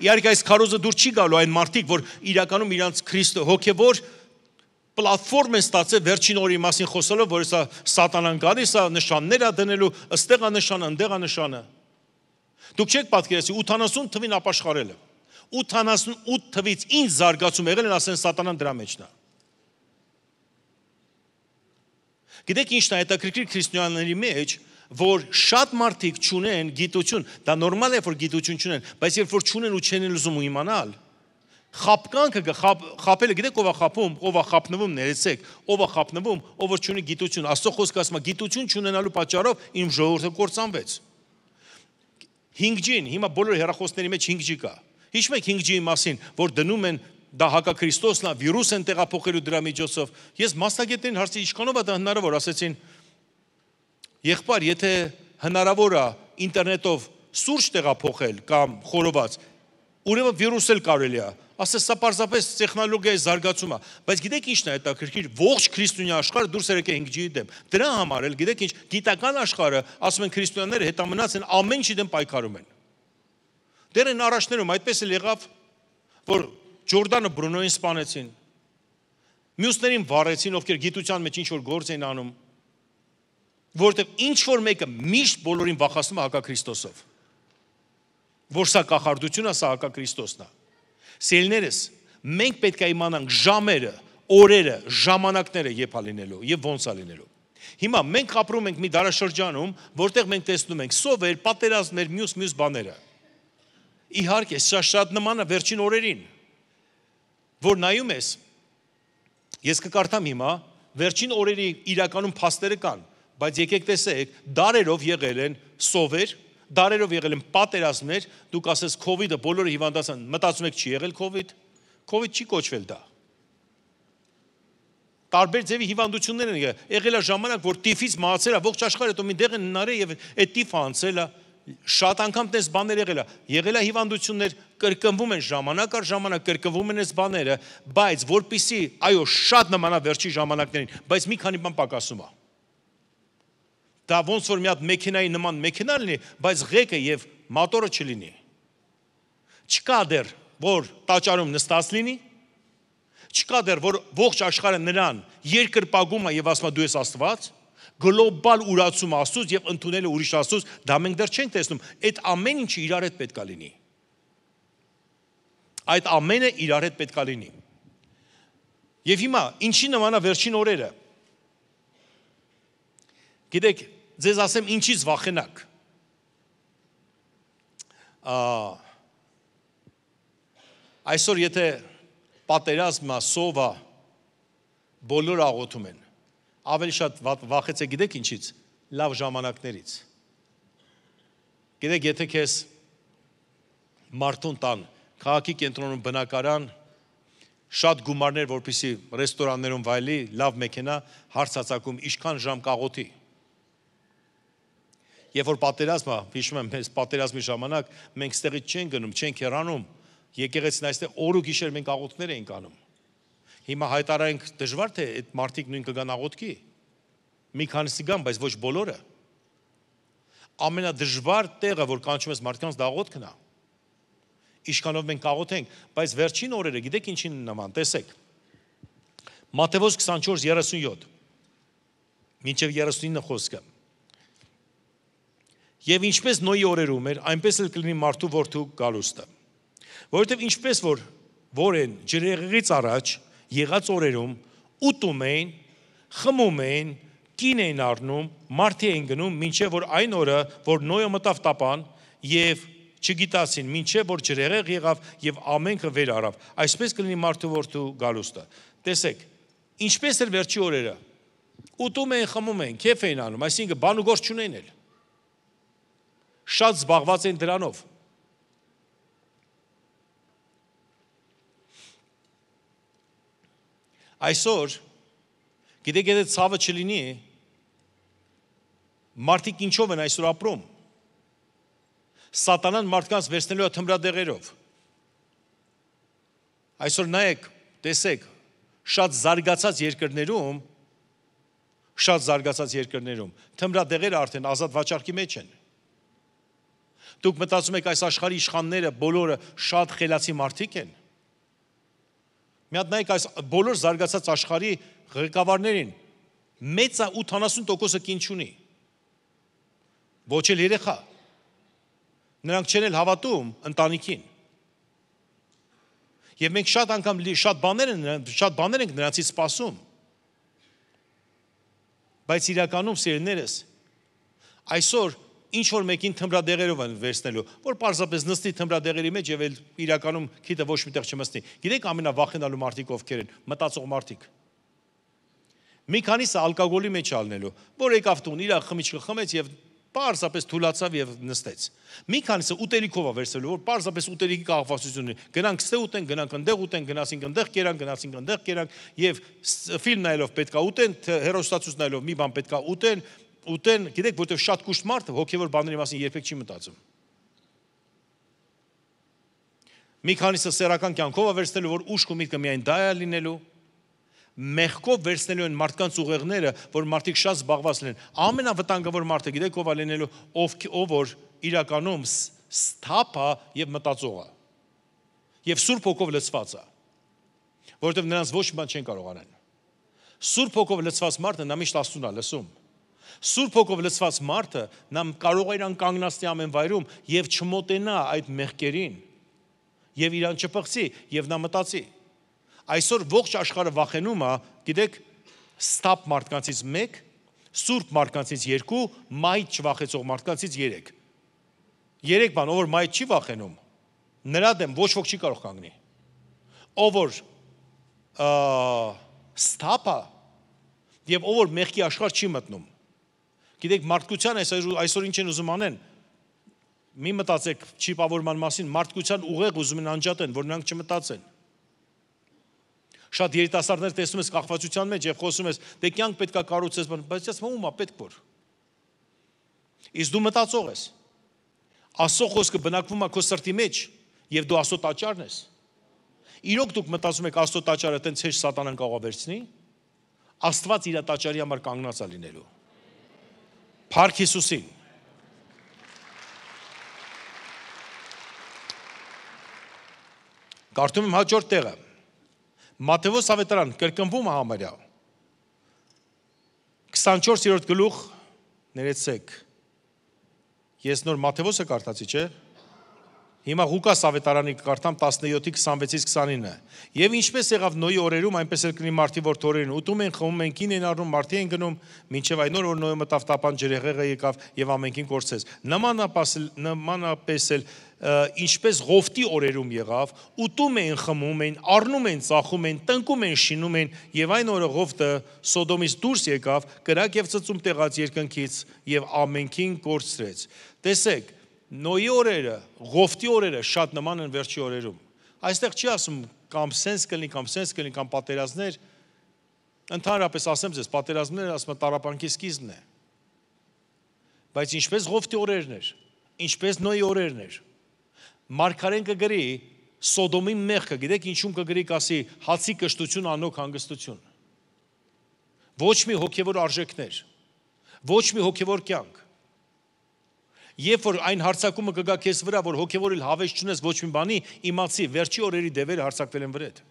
Իհարկե այս քարոզը դուր չի գալու այն մարդիկ, որ իրականում իրանց Քրիստո հոգևոր պլատֆորմ են ստացել վերջին օրի մասին խոսելով, որ սա սատանան գալիս է նշաններ է դնելու, ըստեղ է նշանը, ընդեղ է նշանը։ Դուք չեք պատկերացի 80 թվին ապաշխարելը։ 88 թվից ինձ զարգացում եղել են ասեն սատանան դրա մեջն է։ Գիտեք ինչն է հետաքրքիր քրիստոնյաների մեջ, մեջ որ շատ մարդիկ չունեն գիտություն, դա նորմալ է որ գիտություն չունեն, բայց երբ որ չունեն ու չեն ուզում ու իմանալ, խապկանքը խապ, խապելը գիտեք ով է խապում, ով է խապնվում, ներեցեք, ով է խապնվում, ով որ չունի գիտություն, Աստծո խոսքը ասում է գիտություն չունենալու պատճառով իմ ժողովուրդը կործանվեց։ 5G-ն, հիմա բոլոր հեռախոսների մեջ 5G կա։ Հիշում եք 5G-ի մասին, որ դնում են դա հակաքրիստոսն է, վիրուս են տեղափոխելու դրա միջոցով։ Ես մասնագետներին հարցի ինչքանով է դա հնարավոր, ասեցին 5 Եղբայր, եթե հնարավոր է ինտերնետով սուրճ տեղափոխել կամ խորոված, ուրեմն վիրուս էլ կարելի է։ Ասես սա պարզապես տեխնոլոգիայի զարգացումն է, բայց գիտեք ինչն է հետաքրքիր, ողջ քրիստոնյա աշխարհը դուրս եկել 5G-ի դեմ։ Դրա համար էլ գիտեք ինչ, գիտական աշխարհը, ասում են քրիստոնյաները հետամնաց են ամեն ինչի դեմ պայքարում են։ Դեռ այն առաջներում այդպես էլ եղավ, որ Ջորդանը Բրունոյին սպանեցին։ Մյուսներին վառեցին, ովքեր գիտության մեջ ինչ որ գործ էին անում, որովհետև ինչ որ մեկը միշտ բոլորին վախացնում է հակա Քրիստոսով։ Որ սա կախարդությունն է, սա հակա Քրիստոսն է։ Սիրելիներս, մենք պետք է իմանանք ժամերը, օրերը, ժամանակները երբ է լինելու եւ ոնց է լինելու։ Հիմա մենք ապրում ենք մի դարաշրջանում, որտեղ մենք տեսնում ենք սովեր, պատերազմներ, մյուս մյուս բաները։ Իհարկե, սա շատ նման է վերջին օրերին, որ նայում ես։ Ես կկարդամ հիմա վերջին օրերի իրականում փաստերը կան բայց եկեք տեսեք, դարերով եղել են սովեր, դարերով եղել են պատերազմներ, դուք ասես COVID-ը բոլորը հիվանդացան, մտածում եք չի եղել COVID, COVID չի կոչվել դա։ Տարբեր ձևի հիվանդություններ են եղել, եղել է ժամանակ, որ տիֆից մահացել է ողջ աշխարհը, դու միտեղ են նարե եւ այդ տիֆը անցել է, շատ անգամ տես բաներ եղել է, եղել է հիվանդություններ, կրկնվում են ժամանակ առ ժամանակ, կրկնվում են այս բաները, բայց որpիսի, այո, շատ նմանա վերջի ժամանակներին, բայց մի քանի բան պակասում է։ Դա ոնց որ մի հատ մեքենայի նման մեքենա լինի, բայց ղեկը եւ մոտորը չլինի։ Չկա դեռ, որ տաճարում նստած լինի, չկա դեռ, որ ողջ աշխարհը նրան երկրպագում է եւ ասում է դու ես Աստված, գլոբալ ուրացում Աստծո եւ ընդունելը ուրիշ Աստծո, դա մենք դեռ չենք տեսնում։ Այդ ամեն ինչը իրար հետ պետքա լինի։ Այդ ամենը իրար հետ պետքա լինի։ Եվ հիմա ինչի նման է վերջին օրերը։ Գիտեք, ձեզ ասեմ ինչից վախենակ։ Ա Այսօր եթե պատերազմը, սովը բոլոր աղոթում են, ավելի շատ վախեցե գիտեք ինչից, լավ ժամանակներից։ Գիտեք, եթե քեզ մարդուն տան, քաղաքի կենտրոնում բնակարան, շատ գումարներ, որպիսի ռեստորաններում վայելի, լավ մեքենա, հարցածակում, ինչքան ժամ կաղոթի։ Երբ որ պատերազմը, հիշում եմ, մեզ պատերազմի ժամանակ մենք ստեղից չեն գնում, չենք հեռանում։ Եկեղեցին այստեղ օր ու գիշեր մենք աղոթքներ էինք անում։ Հիմա հայտարարենք դժվար թե այդ մարդիկ նույն կգան աղոթքի։ Մի քանիսի կան, բայց ոչ բոլորը։ Ամենադժվար տեղը, որ կանչում ես մարդկանց, դա աղոթքն է։ Իշկանով մենք աղոթենք, բայց վերջին օրերը գիտեք ինչին նման, տեսեք։ Մատթեոս 24:37 մինչև 39 խոսքը։ Եվ ինչպես Նոյի օրերում էր, այնպես էլ կլինի մարդու որդու գալուստը։ Որովհետև ինչպես որ որեն ջրեղից առաջ եղած օրերում ուտում էին, խմում էին, կին էին առնում, մարդի էին գնում, ինչեւ որ այն օրը, որ Նոյը մտավ տապան եւ չգիտասին, ինչեւ որ ջրեղեղ եղավ եւ ամենքը վեր արավ։ Այսպես կլինի մարդու որդու գալուստը։ Տեսեք, ինչպես էր վերջի օրերը։ Ուտում էին, խմում էին, քեֆ էին անում, այսինքն բան ու գործ չունեին էլ շատ զբաղված էին դրանով։ Այսօր գիտեք եթե ցավը չլինի մարդիկ ինչով են այսօր ապրում։ Սատանան մարդկանց վերցնելու է թմրադեղերով։ Այսօր նայեք, տեսեք, շատ զարգացած երկրներում շատ զարգացած երկրներում թմրադեղերը արդեն ազատ վաճառքի մեջ են։ Դուք մտածում եք այս աշխարհի իշխանները բոլորը շատ խելացի մարդիկ են։ Մի հատ նայեք այս բոլոր զարգացած աշխարհի ղեկավարներին։ Մեծը 80%-ը կինչ ունի։ Ոչ էլ երեխա։ Նրանք չեն էլ հավատում ընտանիքին։ Եվ մենք շատ անգամ շատ բաներ են շատ բաներ ենք նրանցից սպասում։ Բայց իրականում սիրելիներս այսօր ինչ որ մեկին թմբրադեղերով են վերցնելու, որ պարզապես նստի թմբրադեղերի մեջ եւ էլ իրականում քիթը ոչ միտեղ չմստի։ Գիտեք ամենավախենալու մարդիկ ովքեր են, մտածող մարդիկ։ Մի քանիսը ալկոգոլի մեջ ալնելու, որ եկավ տուն, իր խմիչքը խմեց եւ պարզապես թուլացավ եւ նստեց։ Մի քանիսը ուտելիքով է վերցնելու, որ պարզապես ուտելիքի կախվածություն ունի։ Գնանք ստե ուտեն, գնանք ընդեղ ուտեն, գնացինք ընդեղ կերան, գնացինք ընդեղ կերան եւ ֆիլմ նայելով պետքա ուտեն, հերոստացուց նայելով մի բան պետքա ուտեն, ուտեն, գիտեք, որովհետև շատ կուշտ մարդը հոգևոր բաների մասին երբեք չի մտածում։ Մի քանիսը սերական կյանքով է վերցնելու, որ ուշք ու միտքը միայն դա է լինելու։ Մեղքով վերցնելու են մարդկանց ուղեղները, որ մարդիկ շատ զբաղված լինեն։ Ամենավտանգավոր մարդը գիտեք ով է լինելու, ով ով որ իրականում սթափա եւ մտածողա։ Եվ Սուրբ Հոգով լցված է։ Որովհետև նրանց ոչ մի բան չեն կարող անել։ Սուրբ Հոգով լցված մարդը նա միշտ աստուն է լսում։ Սուրբ ոգով լցված մարդը նա կարող է իրան կանգնացնի ամեն վայրում եւ չմոտենա այդ մեղքերին եւ իրան չփղծի եւ նա մտածի։ Այսօր ողջ աշխարհը վախենում է, գիտեք, ստապ մարդկանցից 1, սուրբ մարդկանցից 2, մայթ չվախեցող մարդկանցից 3։ Երեք բան, ով որ մայթ չի վախենում, նրա դեմ ոչ ոք չի կարող կանգնի։ Ով որ ստապա եւ ով որ մեղքի աշխարհ չի մտնում, Գիտեք, մարդկության այսօր այսօր ինչ են ուզում անեն։ Մի մտածեք չիպավորման մասին, մարդկության ուղեղ ուզում են անջատեն, որ նրանք չմտածեն։ Շատ երիտասարդներ տեսնում ես կախվածության մեջ եւ խոսում ես, դե կյանք պետքա կառուցես, բայց ես ո՞ւմ է պետք որ։ Իս դու մտածող ես։ Աստծո խոսքը բնակվում է քո սրտի մեջ եւ դու աստծո տաճարն ես։ Իրոք դուք մտածում եք աստծո տաճարը տենց հեշտ սատանան կարող է վերցնի։ Աստված իր տաճարի համար կանգնած է լինելու։ Փառք Հիսուսին։ Կարդում եմ հաջորդ տեղը։ Մատթեոս ավետարան կրկնվում է համարյա։ 24-րդ գլուխ ներեցեք։ Ես նոր Մատթեոսը կարդացի, չէ՞։ Հիմա Ղուկաս ավետարանի կարդամ 17-ից 26-ից 29-ը։ Եվ ինչպես եղավ Նոյի օրերում, այնպես էլ կլինի մարտի որ թորերին ուտում են, խմում են, կին են առնում, մարտի են գնում, մինչև այն օր որ Նոյը մտավ տապան ջրեղեղը եկավ եւ ամենքին կորցեց։ Նմանապես նմանապես էլ ինչպես Ղովտի օրերում եղավ, ուտում են, խմում են, առնում են, ծախում են, տնկում են, շինում են եւ այն օրը Ղովտը Սոդոմից դուրս եկավ, կրակ եւ ծծում տեղած երկնքից եւ ամենքին կորցրեց։ Տեսեք, Նոյի օրերը, Ղովտի օրերը շատ նման են վերջի օրերում։ Այստեղ չի ասում կամ սենս կլինի, կամ սենս կլինի, կամ պատերազմներ։ Ընդհանրապես ասեմ ձեզ, պատերազմները ասում տարապանքի սկիզբն է։ Բայց ինչպես Ղովտի օրերն էր, ինչպես Նոյի օրերն էր։ Մարգարեն կգրի Սոդոմի մեղքը, գիտեք ինչում կգրի, կասի հացի կշտություն անոք հանգստություն։ Ոչ մի հոգևոր արժեքներ, ոչ մի հոգևոր կյանք Երբ որ այն հարցակումը կգա քեզ վրա, որ հոգևորիլ հավես չունես ոչ մի բանի, իմացի, վերջի օրերի դևերը հարցակվել են վրեդ։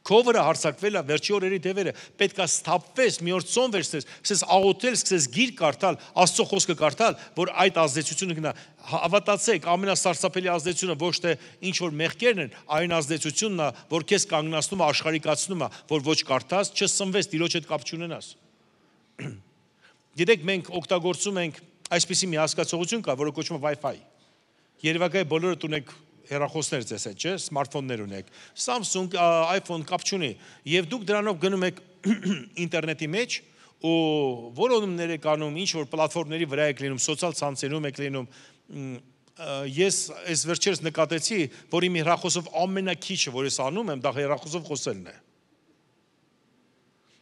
Քո վրա հարցակվել է վերջի օրերի դևերը։ Պետքա սթափվես, մի օր ծոն վերցնես, սկսես աղոթել, սկսես գիրք կարդալ, Աստծո խոսքը կարդալ, որ այդ ազդեցությունը գնա։ Հավատացեք, ամենասարսափելի ազդեցությունը ոչ թե ինչ որ մեղքերն են, այն ազդեցությունն է, որ քեզ կանգնացնում է, աշխարհիկացնում է, որ ոչ կարդաս, չսնվես, ծիրոջ հետ կապ չունենաս։ Գիտեք, մենք օգտագործում ենք այսպիսի մի հասկացողություն կա, որը կոչվում է Wi-Fi։ Երևակայի բոլորը տունեք հեռախոսներ ձեզ հետ, չէ՞, սմարթֆոններ ունեք, Samsung, iPhone կապ չունի, եւ դուք դրանով գնում եք ինտերնետի մեջ ու որոնումներ եք անում, ինչ որ պլատֆորմների վրա եք լինում, սոցիալ ցանցերում եք լինում, ես այս վերջերս նկատեցի, որ իմ հեռախոսով ամենակիչը, որ ես անում եմ, դա հեռախոսով խոսելն է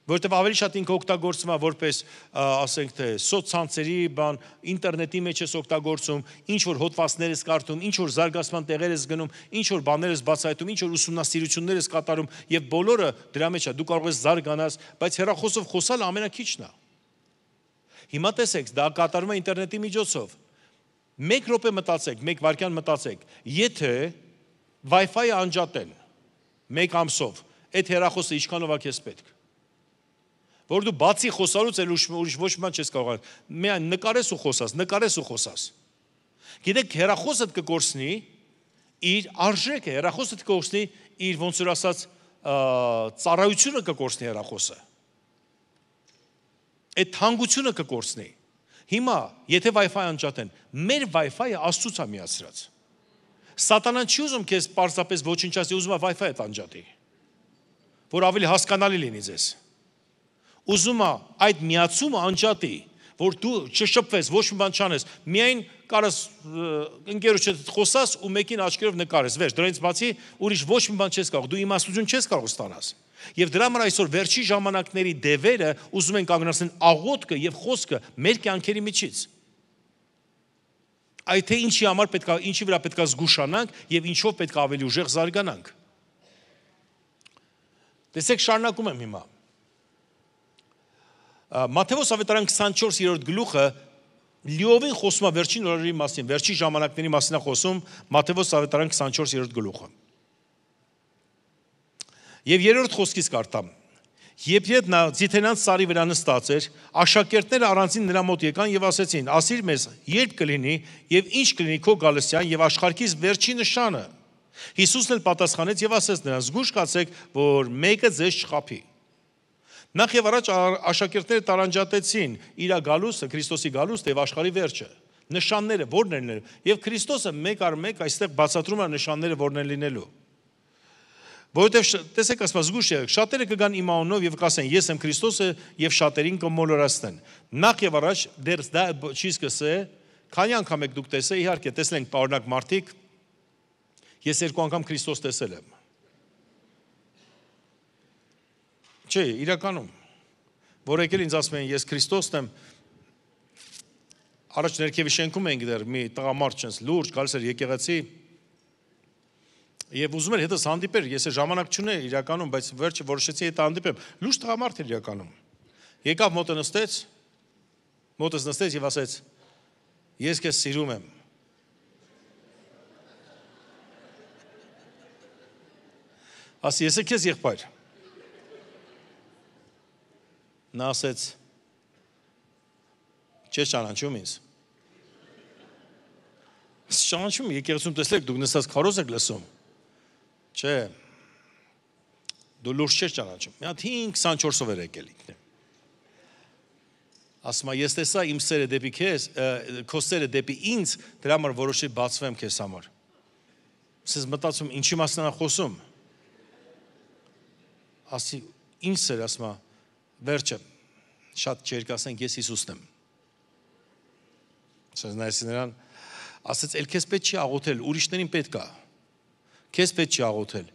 որովհետև ավելի շատ ինքը օգտագործվում է որպես ասենք թե սոցցանցերի բան, ինտերնետի մեջ ես օգտագործում, ինչ որ հոդվածներ ես կարդում, ինչ որ զարգացման տեղեր ես գնում, ինչ որ բաներ ես բացահայտում, ինչ որ ուսումնասիրություններ ես կատարում եւ բոլորը դրա մեջ է։ Դու կարող ես զարգանաս, բայց հերախոսով խոսալը ամենակիչն է։ Հիմա տեսեք, դա կատարվում է ինտերնետի միջոցով։ 1 րոպե մտածեք, 1 վայրկյան մտածեք, եթե Wi-Fi-ը անջատեն 1 ամսով, այդ հերախոսը ինչքանով է քեզ պետք որ դու բացի խոսալուց էլ ուրիշ ոչ մի բան չես կարող անել։ Միայն նկարես ու խոսաս, նկարես ու խոսաս։ Գիտեք, հերախոսդ կկորցնի իր արժեքը, հերախոսդ կկորցնի իր ոնց որ ասած ծառայությունը կկորցնի հերախոսը։ Այդ հանգությունը կկորցնի։ Հիմա, եթե Wi-Fi-ը անջատեն, մեր Wi-Fi-ը Աստծո՞ց է միացրած։ Սատանան չի ուզում քեզ պարզապես ոչնչացնի, ուզում է Wi-Fi-ը անջատի։ Որ ավելի հասկանալի լինի ձեզ ուզում է այդ միացումը անջատի, որ դու չշփվես, ոչ մի բան չանես, միայն կարաս ընկերուչդ խոսաս ու մեկին աչքերով նկարես, վերջ, դրանից բացի ուրիշ ոչ մի բան չես կարող, դու իմաստություն չես կարող ստանաս։ Եվ դրա համար այսօր վերջի ժամանակների դևերը ուզում են կանգնացնել աղոտքը եւ խոսքը մեր կյանքերի միջից այ թե ինչի համար պետք է ինչի վրա պետք է զգուշանանք եւ ինչով պետք է ավելի ուժեղ զարգանանք։ Տեսեք շարունակում եմ հիմա։ Մատթեոս ավետարան 24-րդ գլուխը լիովին խոսում է վերջին օրերի մասին, վերջի ժամանակների մասին է խոսում Մատթեոս ավետարան 24-րդ գլուխը։ Եվ երրորդ խոսքից կարդամ։ Երբ եդ նա Ձիթենանց սարի վրա նստած էր, աշակերտները առանձին նրա մոտ եկան եւ ասեցին. «Ասիր մեզ, երբ կլինի եւ ինչ կլինի քո գալստյան եւ աշխարհքից վերջի նշանը»։ Հիսուսն էլ պատասխանեց եւ ասեց նրանց. «Զգուշ կացեք, որ մեկը ձեզ չխափի»։ Նախ եւ առաջ աշակերտները տարանջատեցին իր գալուստը, Քրիստոսի գալուստը եւ աշխարհի վերջը։ Նշանները որներն են եւ Քրիստոսը մեկ առ մեկ այստեղ բացատրում է նշանները որն են լինելու։ Որովհետեւ տեսեք ասված զգուշ եք, շատերը կգան իմանով եւ կասեն ես եմ Քրիստոսը եւ շատերին կմոլորացնեն։ Նախ եւ առաջ դեռ դա չի սկսե, քանի անգամ եք դուք տեսել, իհարկե տեսել ենք օրինակ մարդիկ, ես երկու անգամ Քրիստոս տեսել եմ Չէ, իրականում որ եկել ինձ ասում են ես Քրիստոսն եմ առաջ ներքևի շենքում էինք դեռ մի տղամարդ չնս լուրջ գալիս էր եկեղեցի եւ ուզում էր հետս հանդիպեր ես է ժամանակ չունեի իրականում բայց վերջը որոշեցի հետ հանդիպեմ լուրջ տղամարդ էր իրականում եկավ մոտը նստեց մոտս նստեց եւ ասեց ես քեզ սիրում եմ ասի ես է քեզ եղբայր Նա ասեց. Չես ճանաչում ինձ։ Ճանաչում եկեղեցում տեսեք դուք նստած քարոզ եք լսում։ Չէ։ Դու լուրջ չես ճանաչում։ Մի հատ 5-24-ով էր եկել ինքն։ Ասում է, ես տեսա իմ սերը դեպի քեզ, քո սերը դեպի ինձ, դրա համար որոշի բացվեմ քեզ համար։ Սես մտածում ինչի մասն է խոսում։ Ասի, ինձ սեր, ասում է, Վերջը։ Շատ չերկասենք, ես Հիսուսն եմ։ Ասես նայես նրան, ասեց, «Էլ քեզ պետք չի աղոթել, ուրիշներին պետք է»։ Քեզ պետք չի աղոթել։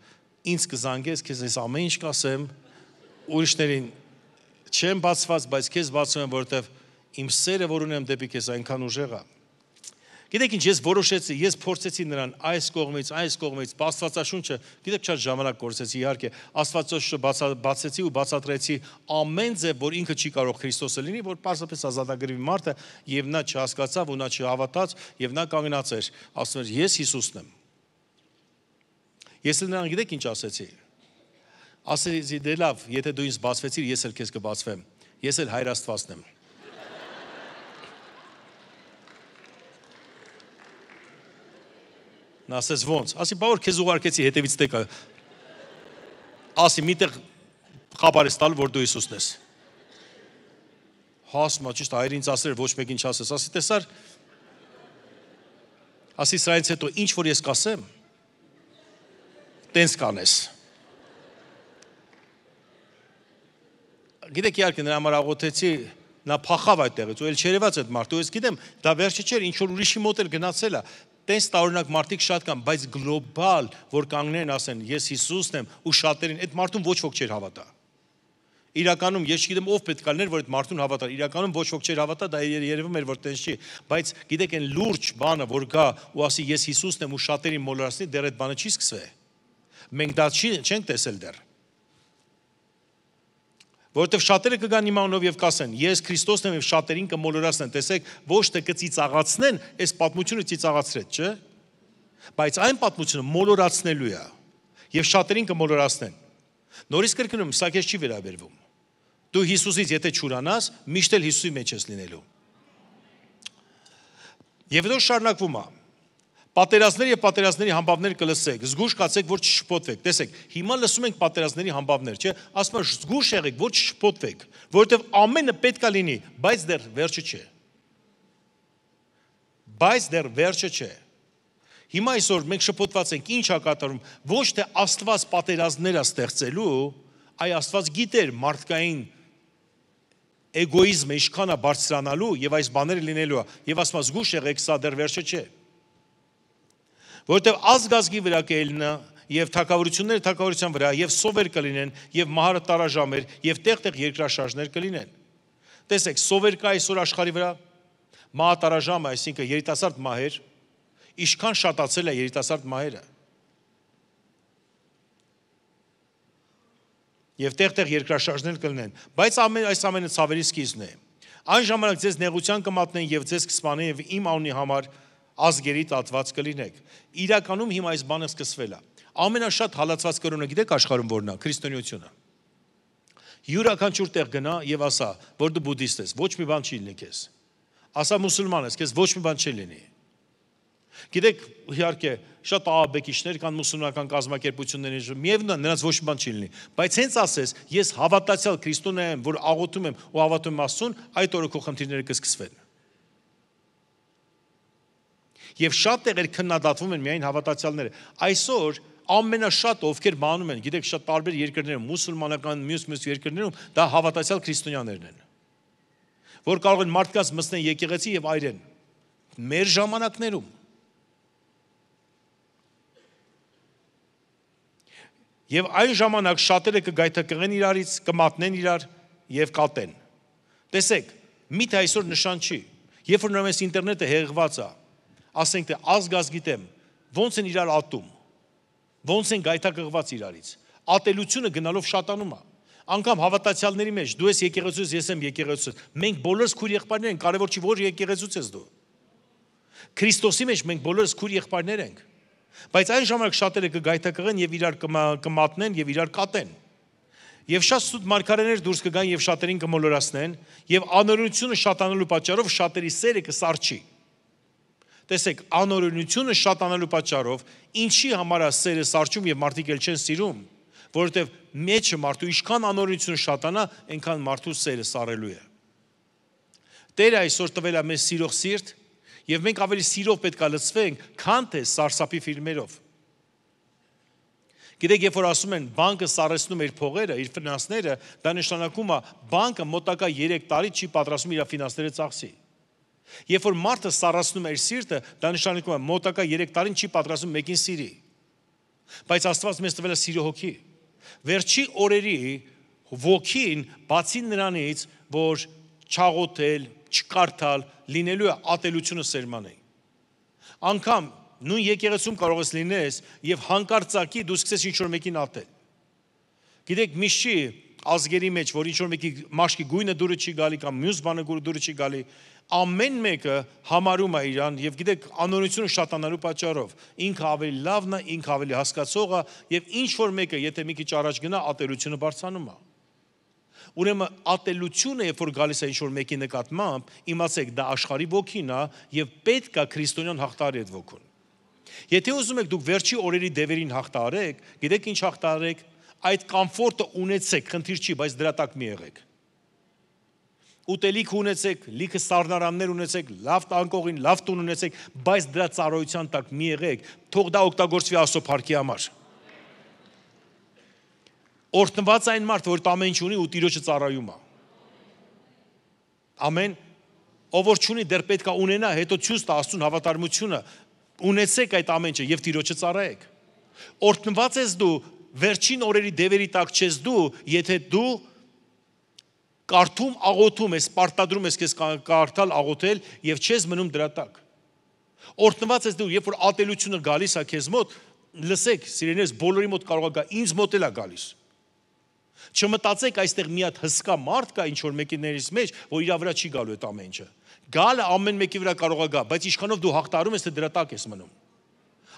Ինձ կզանգես, քեզ ես ամեն ինչ կասեմ, ուրիշներին չեմ բացված, բայց քեզ բացում եմ, որովհետև իմ սերը, որ ունեմ դեպի քեզ, այնքան ուժեղ է։ Գիտեք ինչ, ես որոշեցի, ես փորձեցի նրան այս կողմից, այս կողմից, Աստվածաշունչը, գիտեք շատ ժամանակ կորցեցի իհարկե, Աստվածաշունչը բաց, բացեցի ու բացատրեցի ամեն ձև, որ ինքը չի կարող Քրիստոսը լինի, որ պարզապես ազատագրվի մարդը եւ նա չհասկացավ ու նա չհավատաց եւ նա կանգնած էր, ասում էր ես Հիսուսն եմ։ Ես նրան գիտեք ինչ ասեցի։ Ասեցի դե լավ, եթե դու ինձ բացվեցիր, ես էլ քեզ կբացվեմ։ Ես էլ հայր Աստվածն եմ։ Նա ասեց ո՞նց։ Ասի, բա որ քեզ ուղարկեցի հետևից տեկա։ Ասի, միտեղ խաբար ես տալ, որ դու Հիսուսն ես։ Հասմա, ճիշտ հայր ինձ ասել, ոչ մեկին չասես։ Ասի, տեսար։ Ասի, սրանից հետո ինչ որ ես կասեմ, տենց կանես։ Գիտեք, իհարկե նրա համար աղոթեցի, նա փախավ այդտեղից ու էլ չերևաց այդ մարդը ու ես գիտեմ դա վերջը չէր ինչ որ ուրիշի մոտ էլ գնացել է տես տարօրինակ մարդիկ շատ կան, բայց գլոբալ, որ կանգնեն ասեն, ես Հիսուսն եմ ու շատերին, այդ մարդուն ոչ ոք չէր հավատա։ Իրականում ես չգիտեմ ով պետք է լիներ, որ այդ մարդուն հավատա։ Իրականում ոչ ոք չէր հավատա, դա երևում էր որ տենց չի, բայց գիտեք այն լուրջ բանը, որ գա ու ասի ես Հիսուսն եմ ու շատերին մոլորացնի, դեռ այդ բանը չի սկսվել։ Մենք դա չենք տեսել դեռ։ չի, Որովհետև շատերը կգան իմանով եւ կասեն, ես Քրիստոսն եմ եւ շատերին կմոլորացնեն։ Տեսեք, ոչ թե կծիծաղացնեն, այս պատմությունը ծիծաղացրեց, չէ՞։ Բայց այն պատմությունը մոլորացնելու է եւ շատերին կմոլորացնեն։ Նորից կրկնում, սա քեզ չի վերաբերվում։ Դու Հիսուսից եթե ճուրանաս, միշտ էլ Հիսուսի մեջ ես լինելու։ Եվ դա շարունակվում է։ Պատերազմներ եւ պատերազմների համբավներ կլսեք։ Զգուշ կացեք, որ չշփոթվեք։ Տեսեք, հիմա լսում ենք պատերազմների համբավներ, չէ՞։ Ասում են զգուշ եղեք, որ չշփոթվեք, որովհետեւ ամենը պետքա լինի, բայց դեռ վերջը չէ։ Բայց դեռ վերջը չէ։ Հիմա այսօր մենք շփոթված ենք, ի՞նչ է կատարում։ Ոչ թե Աստված պատերազմներ է ստեղծելու, այ Աստված գիտեր մարդկային էգոիզմը ինչքան է բարձրանալու եւ այս բաները լինելու է։ Եվ ասում է զգուշ եղեք, սա դեռ վերջը չէ։ չէ որտեղ ազգազգի վրա կելնա եւ թակավորությունները թակավորության վրա եւ սովեր կլինեն եւ մահարը տարաժամեր եւ տեղ-տեղ երկրաշարժներ կլինեն։ Տեսեք, սովեր կա այսօր աշխարի վրա։ Մահ տարաժամը, այսինքն երիտասարդ մահեր, ինչքան շատացել է երիտասարդ մահերը։ Եվ տեղ-տեղ երկրաշարժներ կլինեն, բայց ամեն այս ամենը ցավերի սկիզբն է։ Այն ժամանակ ձեզ նեղության կմատնեն եւ ձեզ կսպանեն եւ իմ անունի համար ազգերի տատված կլինեք։ Իրականում հիմա այս բանը սկսվել է։ Ամենաշատ հալածված կրոնը գիտեք աշխարհում որն է, քրիստոնեությունը։ Յուրաքանչյուր տեղ գնա եւ ասա, որ դու բուդիստ ես, ոչ մի բան չի լինի քեզ։ Ասա մուսուլման ես, քեզ ոչ մի բան չի լինի։ Գիտեք, իհարկե, շատ ԱԱԲ-իշներ կան մուսուլմանական կազմակերպությունների, միևնույնն է, նրանց ոչ մի բան չի լինի, բայց հենց ասես, ես հավատացյալ քրիստոնյա եմ, որ աղոթում եմ ու հավատում եմ Աստծուն, այդ օրը քո խնդիրները կսկսվեն եւ շատ տեղեր քննադատվում են միայն հավատացյալները։ Այսօր ամենաշատ ովքեր մանում են, գիտեք, շատ տարբեր երկրներում, մուսուլմանական, մյուս մյուս երկրներում դա հավատացյալ քրիստոնյաներն են։ Որ կարող են մարդկանց մտնել եկեղեցի եւ այրեն։ Մեր ժամանակներում Եվ այն ժամանակ շատերը կգայթակղեն իրարից, կմատնեն իրար եւ կատեն։ Տեսեք, միթե այսօր նշան չի։ Երբ որ նորմալիս ինտերնետը հեղված է, հեղվածա, ասենք թե ազգազ գիտեմ, ո՞նց են իրար ատում։ Ո՞նց են գայթակղված իրարից։ Ատելությունը գնալով շատանում է։ Անկամ հավատացյալների մեջ դու ես եկեղեցուց, ես եմ եկեղեցուց։ Մենք բոլորս քույր եղբայրներ ենք, կարևոր չի որ եկեղեցուց ես դու։ Քրիստոսի մեջ մենք բոլորս քույր եղբայրներ ենք։ Բայց այն ժամանակ շատերը կգայթակղեն եւ իրար կմատնեն եւ իրար կատեն։ Եվ շատ սուտ մարգարեներ դուրս կգան եւ շատերին կմոլորացնեն եւ անօրինությունը շատանալու պատճառով շատերի սերը կսարճի տեսեք, անօրենությունը շատանալու պատճառով ինչի համար է սերը սարճում եւ մարդիկ էլ չեն սիրում, որովհետեւ մեջը մարդու ինչքան անօրենություն շատանա, այնքան մարդու սերը սարելու է։ Տերը այսօր տվել է մեզ սիրող սիրտ եւ մենք ավելի սիրով պետք է լցվենք, քան թե սարսափի ֆիլմերով։ Գիտեք, երբ որ ասում են բանկը սարեցնում իր փողերը, իր ֆինանսները, դա նշանակում է բանկը մոտակա 3 տարի չի պատրաստում իր ֆինանսները ծախսի։ Երբ որ մարդը սարացնում է իր սիրտը, դա նշանակում է մոտակա 3 տարին չի պատրաստվում մեկին սիրի։ Բայց Աստված մեզ տվել է սիրո հոգի։ Վերջի օրերի ոգին բացի նրանից, որ չաղոթել, չկարդալ, լինելու է ատելությունը սերմանի։ Անկամ նույն եկեղեցում կարող ես լինես եւ հանկարծակի դու սկսես ինչ որ մեկին ատել։ Գիտեք, միշտ ազգերի մեջ, որ ինչ որ մեկի մաշկի գույնը դուրը չի գալի կամ մյուս բանը դուրը չի գալի, ամեն մեկը համարում է իրան եւ գիտեք անօրությունը շատանալու պատճառով ինքը ավելի լավն է, ինքը ավելի հասկացող է եւ ինչ որ մեկը եթե մի քիչ առաջ գնա ատելությունը բարձանում է։ Ուրեմն ատելությունը, երբ որ գալիս է ինչ-որ մեկի նկատմամբ, իմացեք, դա աշխարհի ոգին է եւ պետք է քրիստոնյան հաղթարի այդ ոգուն։ Եթե ուզում եք դուք վերջի օրերի դևերին հաղթարեք, գիտեք ինչ հաղթարեք, այդ կոմֆորտը ունեցեք, խնդիր չի, բայց դրա տակ մի եղեք ուտելիք ունեցեք, լիքը սառնարաններ ունեցեք, լավ տանկողին, լավ տուն ունեցեք, բայց դրա ծառայության տակ մի եղեք, թող դա օգտագործվի Աստծո փառքի համար։ Օրտնված այն մարդը, որ ամեն ինչ ունի ու Տիրոջը ծառայում է։ Ամեն ով որ ունի, դեռ պետք է ունենա, հետո ցույց տա Աստուն հավատարմությունը, ունեցեք այդ ամենը եւ Տիրոջը ծառայեք։ Օրտնված ես դու, վերջին օրերի դևերի տակ չես դու, եթե դու կարդում, աղոթում ես, պարտադրում ես քեզ կարդալ, աղոթել եւ չես մնում դրա տակ։ Օրտնված ես դու, երբ որ ատելությունը գալիս է քեզ մոտ, լսեք, սիրելիներս, բոլորի մոտ կարող է գա, ինձ մոտ էլ է գալիս։ Չմտածեք այստեղ մի հատ հսկա մարդ կա ինչ որ մեկիներից մեջ, որ իր վրա չի գալու այդ ամեն ինչը։ Գալը ամեն մեկի վրա կարող է գա, բայց ինչքանով դու հաղթարում ես, թե դրա տակ ես մնում։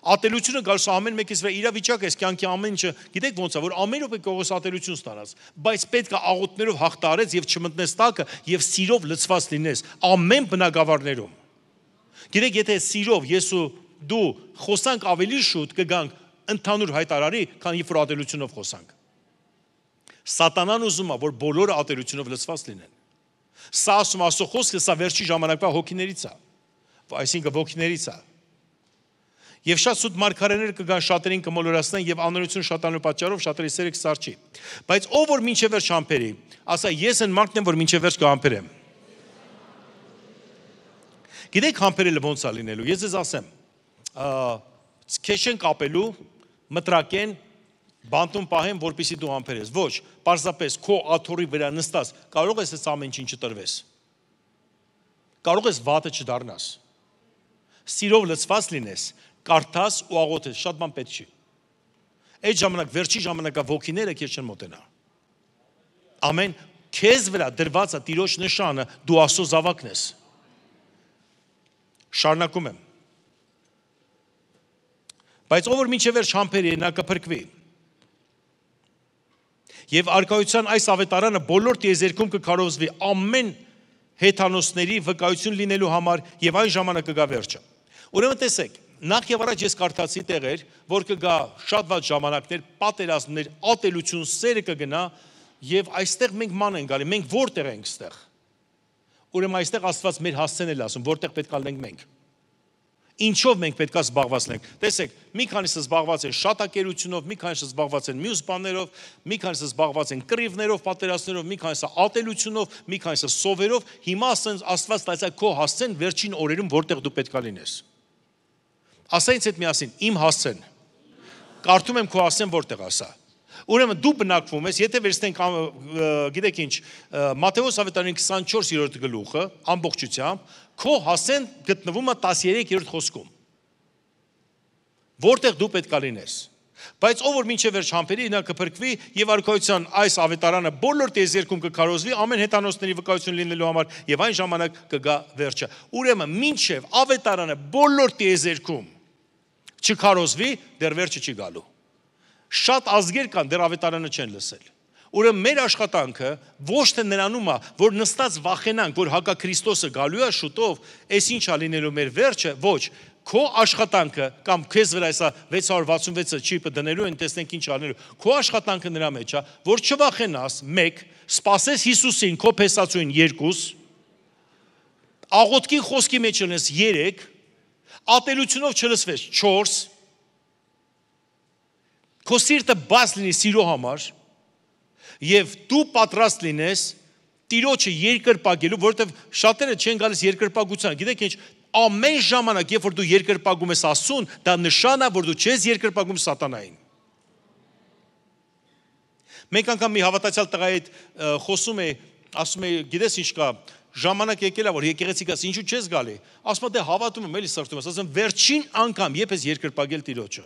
Ատելությունը գալիս ամեն մեկից վրա իրավիճակ էս կյանքի ամեն ինչը։ Գիտեք ոնց է, որ ամեն օպե Պողոս ատելություն ստանաց, բայց պետք է աղոթներով հաղթարեց եւ չմտնես տակը եւ սիրով լցված լինես ամեն բնակավարներում։ Գիտեք, եթե սիրով ես ու դու խոսանք ավելի շուտ կգանք ընդհանուր հայտարարի, քան երբ որ ատելությունով խոսանք։ Սատանան ուզում է, որ բոլորը ատելությունով լցված լինեն։ Սա ասում ասո խոսքը, սա վերջի ժամանակվա հոգիներից է։ Այսինքն հոգիներից է։ Այսինք, Եվ շատ սուտ մարգարեներ կգան շատերին կմոլորացնեն եւ անօրություն շատանալու պատճառով շատերի սերը կսարճի։ Բայց ով որ ոչ վերջ համբերի, ասա ես այն մարդն եմ, որ ոչ վերջ կհամբերեմ։ Գիտեք համբերելը ոնց է լինելու։ Ես ես ասեմ, քեզ չեն կապելու, մտրակեն, բանտում պահեն, որպեսի դու համբերես։ Ոչ, պարզապես քո աթորի վրա նստած կարող ես այս ամեն ինչին չտրվես։ Կարող ես վատը չդառնաս։ Սիրով լծված լինես, կարդաս ու աղոթես, շատ բան պետք չի։ Այդ ժամանակ վերջի ժամանակա ոգիները քեզ չեն մոտենա։ Ամեն քեզ վրա դրված է Տիրոջ նշանը, դու աստծո զավակն ես։ Շարունակում եմ։ Բայց ով որ մինչև վերջ համբերի նա կփրկվի։ Եվ արկայության այս ավետարանը բոլոր տիեզերքում կկարողզվի ամեն հեթանոսների վկայություն լինելու համար եւ այն ժամանակ կգա վերջը։ Ուրեմն տեսեք, նախ եւ առաջ ես կարդացի տեղեր, որ կգա շատ ված ժամանակներ, պատերազմներ, ատելություն, սերը կգնա եւ այստեղ մենք ման են գալի, մենք որտեղ ենք ստեղ։ Ուրեմն այստեղ Աստված մեր հասցնել ասում, որտեղ պետք է լինենք մենք։ Ինչով մենք պետքա զբաղված լինենք։ Տեսեք, մի քանիսը զբաղված են շատակերությունով, մի քանիսը զբաղված են մյուս բաներով, մի քանիսը զբաղված են կռիվներով, պատերազմներով, մի քանիսը ատելությունով, մի քանիսը սովերով։ Հիմա ասեն Աստված, այսա քո հասցեն վերջին օրերում որտեղ դու պետքա լինես։ Ասա ինձ հետ միասին, իմ հասցեն։ Կարդում եմ քո ասեմ որտեղ ասա։ Ուրեմն դու բնակվում ես, եթե վերցնենք գիտեք ինչ, Մատթեոս ավետարանի 24-րդ գլուխը ամբողջությամբ, քո հասցեն գտնվում է 13-րդ խոսքում։ Որտեղ դու պետք է լինես։ Բայց ով որ մինչև վերջ համբերի նա կփրկվի եւ արքայության այս ավետարանը բոլոր տեզերքում կկարոզվի ամեն հետանոցների վկայություն լինելու համար եւ այն ժամանակ կգա վերջը։ Ուրեմն մինչև ավետարանը բոլոր տեզերքում չքարոզվի, դեռ վերջը չի գալու։ Շատ ազգեր կան դեռ ավետարանը չեն լսել։ Ուրեմն մեր աշխատանքը ոչ թե նրանում է, որ նստած վախենանք, որ հակա Քրիստոսը գալու է շուտով, այս ինչա լինելու մեր վերջը, ոչ, քո աշխատանքը կամ քեզ վրա այսա 666-ը չիպը դնելու են, տեսնենք ինչ անելու։ Քո աշխատանքը նրա մեջ է, որ չվախենաս, 1, սпасես Հիսուսին, քո փեսացույն 2, աղոտքի խոսքի մեջ ունես 3, ատելությունով չլսվես 4 քո սիրտը բաց լինի սիրո համար եւ դու պատրաստ լինես տիրոջը երկրպագելու որովհետեւ շատերը չեն գալիս երկրպագության գիտեք ինչ ամեն ժամանակ երբ որ դու երկրպագում ես Աստծուն դա նշան է որ դու չես երկրպագում սատանային Մեկ անգամ մի հավատացյալ տղայի հետ խոսում է, ասում է, գիտես ինչ կա, ժամանակ եկել է որ եկեղեցի գաս ինչու չես գալի ասում դե հավատում եմ էլի սրտում ասում վերջին անգամ երբ ես երկրպագել տիրոջը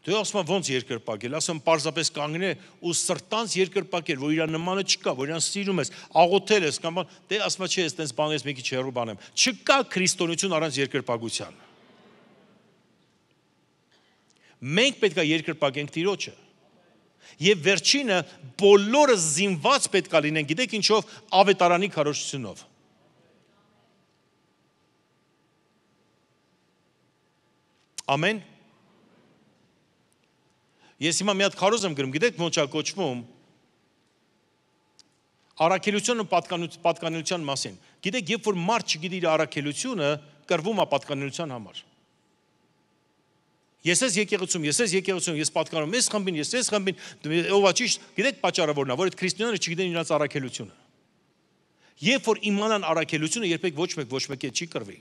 դու դե ասում ոնց երկրպագել ասում պարզապես կանգնե ու սրտանց երկրպագել որ իրան նմանը չկա որ իրան սիրում ես աղոթել ես կամ դե ասում չէ ես տենց բան ես մի քիչ հեռու բան եմ չկա քրիստոնեություն առանց երկրպագության մենք պետք է երկրպագենք տիրոջը եւ վերջինը բոլորը զինված պետքա լինեն, գիտեք ինչով, ավետարանի քարոշությունով։ Ամեն։ Ես հիմա մի հատ քարոզ եմ գրում, գիտեք ոնց է կոչվում։ Արաքելությունը պատկանության մասին։ Գիտեք, երբ որ մարդ չգիտի իր արաքելությունը, կրվում է պատկանության համար։ Ես ես եկեղեցում, ես ես եկեղեցում, ես պատկանում եմ ես խմբին, ես ես խմբին, ով է ճիշտ, գիտեք պատճառը որն է, որ այդ քրիստոնյաները չգիտեն իրաց առաքելությունը։ Երբ որ իմանան առաքելությունը, երբեք ոչ մեկ ոչ մեկի չի կրվի։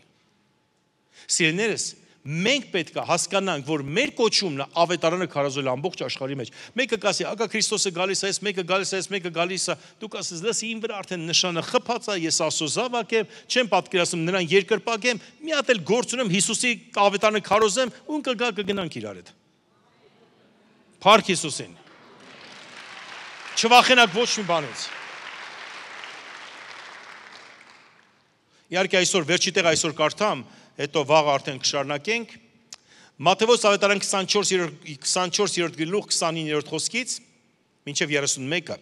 Սիրելիներս, մեկ մենք պետք է հասկանանք, որ մեր կոչումն ավետարանը քարոզել ամբողջ աշխարհի մեջ։ Մեկը կասի, «Ակա Քրիստոսը գալիս է, այս մեկը գալիս է, այս մեկը գալիս է»։ Դու կասես, «Լսի, ինձ վրա արդեն նշանը խփած է, ես Աստծո զավակ եմ, չեմ պատկերացնում նրան երկրպագեմ, մի հատ էլ գործ ունեմ Հիսուսի ավետարանը քարոզեմ, ուն կգա կգնանք իրար հետ»։ Փառք Հիսուսին։ Չվախենակ ոչ մի բանից։ Իհարկե այսօր վերջի տեղ այսօր կարդամ, հետո վաղ արդեն կշարունակենք։ Մատթեոս ավետարան 24-րդ 24-րդ գլուխ 29-րդ խոսքից մինչև 31-ը։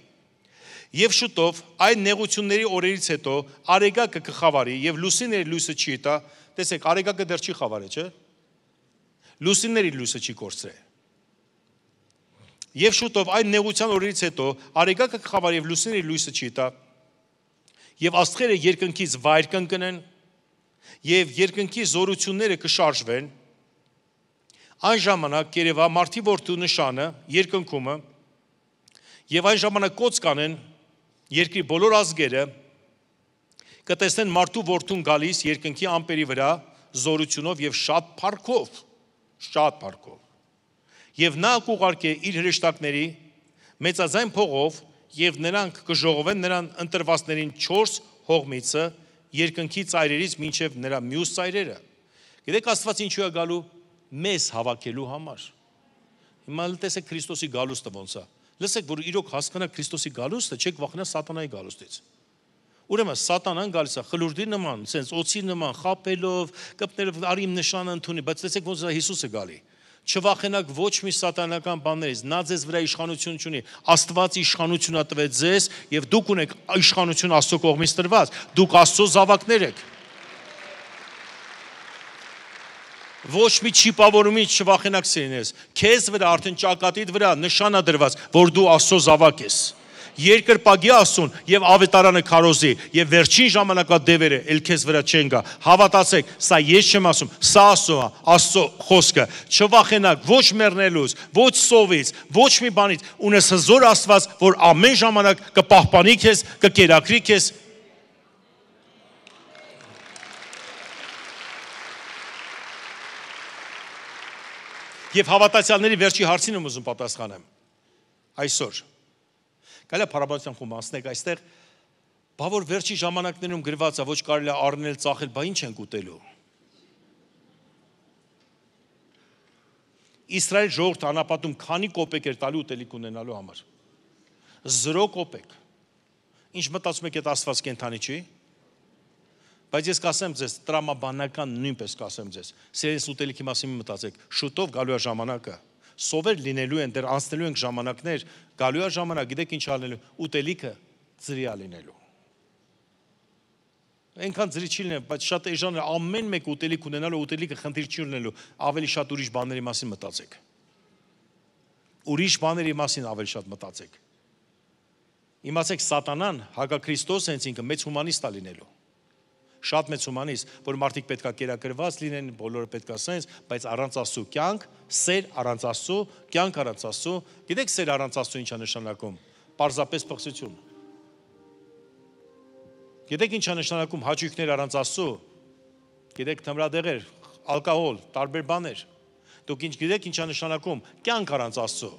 Եվ շուտով այն նեղությունների օրերից հետո արեգակը կխավարի եւ լուսիների լույսը չի տա։ Տեսեք, արեգակը դեռ չի խավարել, չէ՞։ Լուսիների լույսը չի կորցրել։ Եվ շուտով այն նեղության օրերից հետո արեգակը կխավարի եւ լուսիների լույսը չի տա եւ աստղերը երկնքից վայր կընկնեն եւ երկնքի զորությունները կշարժվեն այն ժամանակ կերևա մարդի որդու նշանը երկնքումը եւ այն ժամանակ կոց կանեն երկրի բոլոր ազգերը կտեսնեն մարդու որդուն գալիս երկնքի ամպերի վրա զորությունով եւ շատ փառքով շատ փառքով եւ նա կուղարկե իր հրեշտակների մեծազայն փողով եւ նրանք կժողովեն նրան ընտրվածներին 4 հողմիցը երկնքի ծայրերից մինչև նրա մյուս ծայրերը։ Գիտեք Աստված ինչու է գալու մեզ հավաքելու համար։ Հիմա լտեսեք Քրիստոսի գալուստը ոնց է։ Լսեք, որ իրոք հասկանա Քրիստոսի գալուստը, չեք վախենա սատանայի գալուստից։ Ուրեմն սատանան գալիս է խլուրդի նման, սենց օծի նման, խապելով, կպներով արիմ նշանը ընդունի, բայց լսեք ոնց է Հիսուսը գալի չվախենակ ոչ մի սատանական բաներից։ Նա ձեզ վրա իշխանություն ունի։ Աստված իշխանությունա տվեց ձեզ եւ դուք ունեք իշխանություն Աստծո կողմից տրված։ Դուք Աստծո զավակներ եք։ Ոչ մի չիպավորումից չվախենակ սիրելիներս։ Քեզ վրա արդեն ճակատիդ վրա նշանա դրված, որ դու Աստծո զավակ ես երկրպագի Աստուն եւ ավետարանը քարոզի եւ վերջին ժամանակադևերը ել քեզ վրա չեն գա։ Հավատացեք, սա ես չեմ ասում, սա Աստծո է, Աստծո խոսքը։ Չվախենակ ոչ մեռնելուց, ոչ սովից, ոչ մի բանից, ունես հզոր Աստված, որ ամեն ժամանակ կպահպանի քեզ, կկերակրի քեզ Եվ հավատացյալների վերջի հարցին եմ ուզում պատասխանեմ։ Այսօր Գալա փարաբանության խումբ անցնեք այստեղ, բա որ վերջի ժամանակներում գրված է ոչ կարելի է առնել ծախել, բա ի՞նչ ենք ուտելու։ Իսրայել ժողովուրդ անապատում քանի կոպեկ էր տալու ուտելիք ունենալու համար։ 0 կոպեկ։ Ինչ մտածում եք այդ աստված կենթանի չի։ Բայց ես կասեմ ձեզ, տրամաբանական նույնպես կասեմ ձեզ, սերենս ուտելիքի մասին մի մտածեք, շուտով գալու է ժամանակը, սովեր լինելու են, դեռ անցնելու ենք ժամանակներ, գալու է ժամանակ, գիտեք ինչ անելու, ուտելիքը ծրիա լինելու։ Այնքան ծրի չի լինել, բայց շատ էժան է ամեն մեկ ուտելիք ունենալու, ուտելիքը խնդիր չի ունենալու, ավելի շատ ուրիշ բաների մասին մտածեք։ Ուրիշ բաների մասին ավելի շատ մտածեք։ Իմացեք, սատանան, հակա Քրիստոս հենց ինքը մեծ հումանիստ է լինելու շատ մեծ հումանիս, որ մարդիկ պետքա կերակրված լինեն, բոլորը պետքա սենց, բայց առանց Աստծո կյանք, սեր առանց Աստծո, կյանք առանց Աստծո, գիտեք սեր առանց Աստծո ինչա նշանակում։ Պարզապես փղծություն։ Գիտեք ինչա նշանակում հաճույքներ առանց Աստծո։ Գիտեք թմրադեղեր, ալկոհոլ, տարբեր բաներ։ Դուք ինչ գիտեք ինչա նշանակում կյանք առանց Աստծո։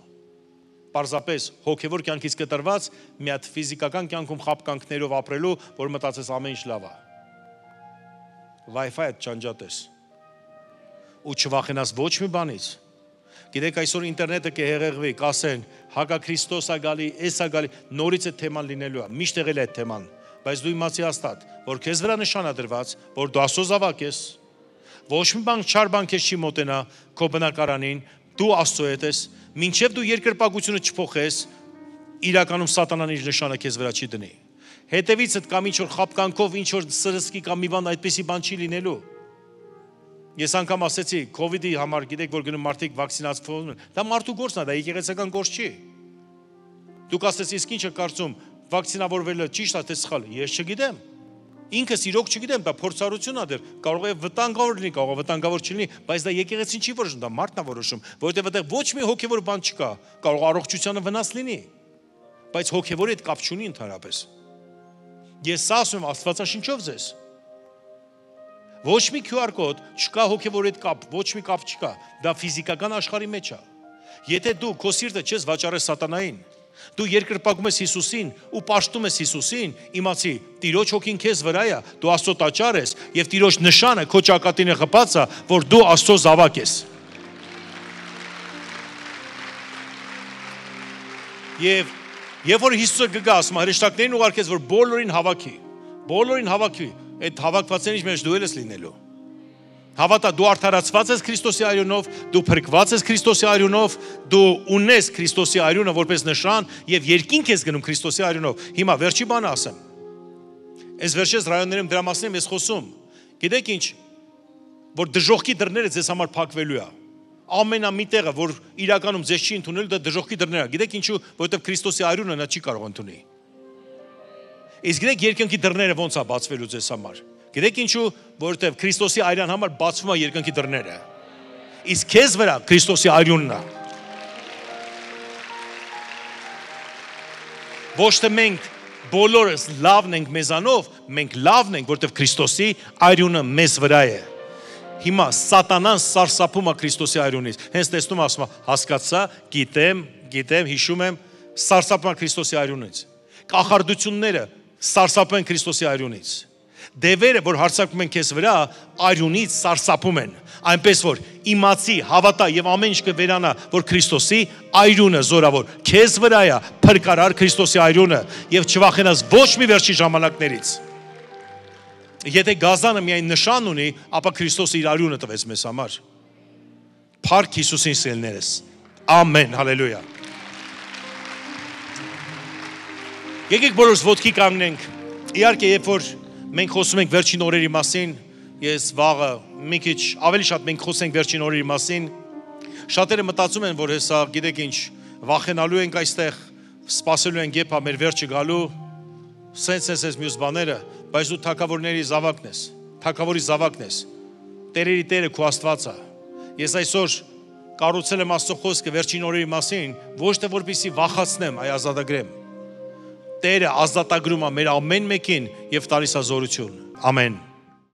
Պարզապես հոգևոր կյանքից կտրված մի հատ ֆիզիկական կյանքում խապկանքներով ապրելու, որ մտածես ամեն ինչ լավ է։ Wi-Fi-ը չանջատես։ Ու չվախենաս ոչ մի բանից։ Գիտեք, այսօր ինտերնետը կհեղեղվի, կասեն, հակա Քրիստոս է գալի, էս է գալի, նորից է թեման լինելու է, միշտ եղել է այդ թեման, բայց դու իմացի հաստատ, որ քեզ վրա նշան է դրված, որ դու Աստծո զավակ ես։ Ոչ մի բան չար բան քեզ չի մոտենա քո բնակարանին, դու Աստծո հետ ես, մինչև դու երկրպագությունը չփոխես, իրականում սատանան իր նշանը քեզ վրա չի դնի հետևիցդ կամ ինչ որ խապկանքով ինչ որ սրսկի կամ մի բան այդպեսի բան չի լինելու։ Ես անգամ ասեցի, կ ូវ իդի համար գիտեք, որ գնում մարդիկ վակցինացվում են։ Դա մարդու գործն է, դա եկեղեցական գործ չի։ Դուք ասես, իսկ ինչը կարծում, վակցինավորվելը ճիշտ է թե սխալ։ Ես չգիտեմ։ Ինքս իրոք չգիտեմ, դա փորձառություն է դեռ։ Կարող է վտանգավոր լինի, կարող է վտանգավոր չլինի, բայց դա եկեղեցին չի որոշում, դա մարդն է որոշում, որովհետև այդտեղ ոչ մի հոգևոր բան չկա։ Կարող առողջությանը վնաս լինի։ Բայց հոգևորի հետ կապ չունի ընդհանրապես։ Ես ասում Աստվածաշնչով ձեզ։ Ոչ մի QR կոդ չկա հոգևոր հետ կապ, ոչ մի կապ չկա։ Դա ֆիզիկական աշխարհի մեջ է։ Եթե դու քո սիրտը չես վաճառել սատանային, դու երկրպագում ես Հիսուսին ու պաշտում ես Հիսուսին, իմացի, Տիրոջ հոգին քեզ վրա է, դու Աստծո տաճար ես եւ Տիրոջ նշանը քո ճակատին է խփած, որ դու Աստծո զավակ ես։ Եվ Երբ որ Հիսուսը գգա, ասում հրեշտակներին ուղարկեց, որ բոլորին հավաքի։ Բոլորին հավաքի։ Այդ հավաքվածների մեջ դու ես լինելու։ Հավատա, դու արդարացված ես Քրիստոսի արյունով, դու փրկված ես Քրիստոսի արյունով, դու ունես Քրիստոսի արյունը որպես նշան եւ երկինք ես գնում Քրիստոսի արյունով։ Հիմա վերջի բանը ասեմ։ Այս վերջից ռայոններում դրա մասին եմ ես խոսում։ Գիտեք ինչ, որ դժողքի դռները ձեզ համար փակվելու է ամենամի տեղը, որ իրականում ձեզ չի ընդունել, դա դժողքի դռներ է։ Գիտեք ինչու, որովհետև Քրիստոսի արյունը նա չի կարող ընդունել։ Իսկ գիտեք երկնքի դռները ո՞նց է բացվելու ձեզ համար։ Գիտեք ինչու, որովհետև Քրիստոսի արյան համար բացվում է երկնքի դռները։ Իսկ քեզ վրա Քրիստոսի արյունն է։ Ոչ թե մենք բոլորս լավն ենք մեզանով, մենք լավն ենք, որովհետև Քրիստոսի արյունը մեզ վրա է։ Ա հիմա սատանան սարսափում է Քրիստոսի արյունից։ Հենց տեսնում ասում է, հասկացա, գիտեմ, գիտեմ, հիշում եմ, սարսափում է Քրիստոսի արյունից։ Կախարդությունները սարսափում են Քրիստոսի արյունից։ Դևերը, որ հարցակում են քեզ վրա, արյունից սարսափում են, այնպես որ իմացի, հավատա եւ ամեն ինչ կվերանա, որ Քրիստոսի արյունը զորավոր քեզ վրա է, փրկարար Քրիստոսի արյունը եւ չվախենաս ոչ մի վերջի ժամանակներից եթե գազանը միայն նշան ունի, ապա Քրիստոսը իր արյունը տվեց մեզ համար։ Փառք Հիսուսին սելներես։ Ամեն, հալելույա։ Եկեք բոլորս ոտքի կանգնենք։ Իհարկե, երբ որ մենք խոսում ենք վերջին օրերի մասին, ես վաղը մի քիչ ավելի շատ մենք խոսենք վերջին օրերի մասին։ Շատերը մտածում են, որ հեսա, գիտեք ինչ, վախենալու ենք այստեղ, սпасելու ենք եփա մեր վերջը գալու, սենց ես ես մյուս բաները, բայց դու թակավորների զավակն ես, թակավորի զավակն ես, տերերի տերը քո աստվածա։ Ես այսօր կառուցել եմ Աստծո խոսքը վերջին օրերի մասին, ոչ թե որպեսի վախացնեմ, այլ ազատագրեմ։ Տերը ազատագրում է մեր ամեն մեկին եւ տալիս է զորություն։ Ամեն։